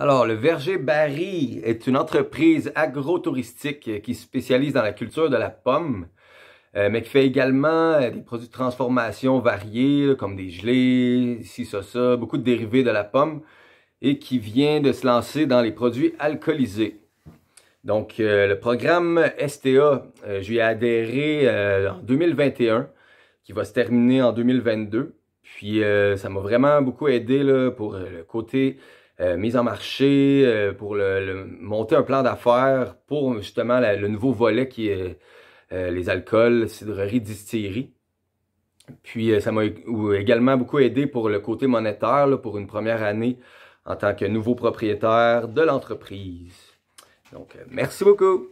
Alors, le Verger Barry est une entreprise agrotouristique touristique qui spécialise dans la culture de la pomme, euh, mais qui fait également euh, des produits de transformation variés, comme des gelées, ci, ça, ça, beaucoup de dérivés de la pomme, et qui vient de se lancer dans les produits alcoolisés. Donc, euh, le programme STA, je j'y ai adhéré en 2021, qui va se terminer en 2022. Puis, ça m'a vraiment beaucoup aidé là, pour le côté euh, mise en marché, euh, pour le, monter un plan d'affaires pour justement le nouveau volet qui est euh, les alcools, cidrerie, distillerie. Puis ça m'a également beaucoup aidé pour le côté monétaire, pour une première année en tant que nouveau propriétaire de l'entreprise. Donc, merci beaucoup.